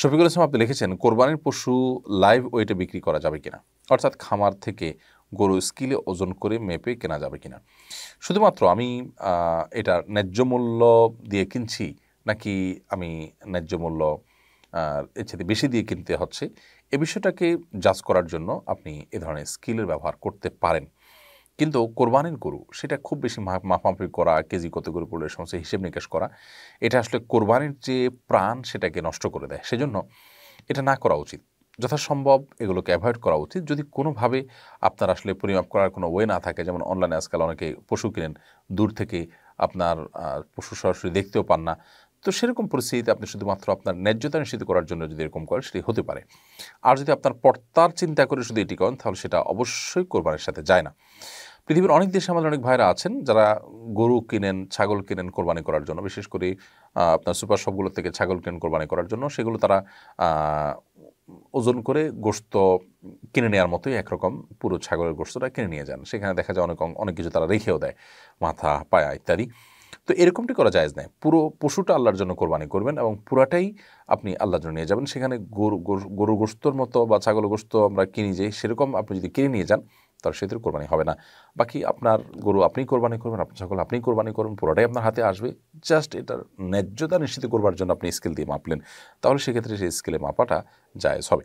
শফিকুল ইসলাম আপনি লিখেছেন কোরবানির পশু লাইভ ওয়েটে বিক্রি করা যাবে কিনা অর্থাৎ খামার থেকে গরু স্কিলে ওজন করে মেপে কেনা যাবে কিনা শুধুমাত্র আমি এটা ন্যায্য মূল্য দিয়ে কিনছি নাকি আমি ন্যায্য মূল্য এর বেশি দিয়ে কিনতে হচ্ছে এ বিষয়টাকে জাজ করার জন্য আপনি এ ধরনের স্কিলের ব্যবহার করতে পারেন কিন্তু কোরবানির গরু সেটা খুব বেশি মাপামাপি করা কেজি কত গরু পড়লে সমস্ত হিসেব নিকাশ করা এটা আসলে কোরবানির যে প্রাণ সেটাকে নষ্ট করে দেয় সেজন্য এটা না করা উচিত যথাসম্ভব এগুলোকে অ্যাভয়েড করা উচিত যদি কোনোভাবে আপনার আসলে পরিমাপ করার কোনো ওয়ে না থাকে যেমন অনলাইনে আজকাল অনেকে পশু কিনেন দূর থেকে আপনার পশু সরাসরি দেখতেও পান না তো সেরকম পরিস্থিতিতে আপনি শুধুমাত্র আপনার ন্যায্যতা নিশ্চিত করার জন্য যদি এরকম করেন সেটি হতে পারে আর যদি আপনার পর্তার চিন্তা করে শুধু এটি করেন তাহলে সেটা অবশ্যই কোরবানির সাথে যায় না পৃথিবীর অনেক দেশে আমাদের অনেক ভাইরা আছেন যারা গরু কিনেন ছাগল কিনেন কোরবানি করার জন্য বিশেষ করে আপনার সুপার শপগুলো থেকে ছাগল কিনেন কোরবানি করার জন্য সেগুলো তারা ওজন করে গোস্ত কিনে নেওয়ার মতোই একরকম পুরো ছাগলের গোস্তটা কিনে নিয়ে যান সেখানে দেখা যায় অনেক অনেক কিছু তারা রেখেও দেয় মাথা পায়া ইত্যাদি তো এরকমটি করা যায় না পুরো পশুটা আল্লাহর জন্য কোরবানি করবেন এবং পুরাটাই আপনি আল্লাহর জন্য নিয়ে যাবেন সেখানে গরু গরু গোস্তর মতো বা ছাগল গোস্ত আমরা কিনি যে সেরকম আপনি যদি কিনে নিয়ে যান তার সেতুর কোরবানি হবে না বাকি আপনার গরু আপনি কোরবানি করবেন আপনার ছাগল আপনি কোরবানি করবেন পুরোটাই আপনার হাতে আসবে জাস্ট এটার ন্যায্যতা নিশ্চিত করবার জন্য আপনি স্কেল দিয়ে মাপলেন তাহলে সেক্ষেত্রে সেই স্কেলে মাপাটা জায়জ হবে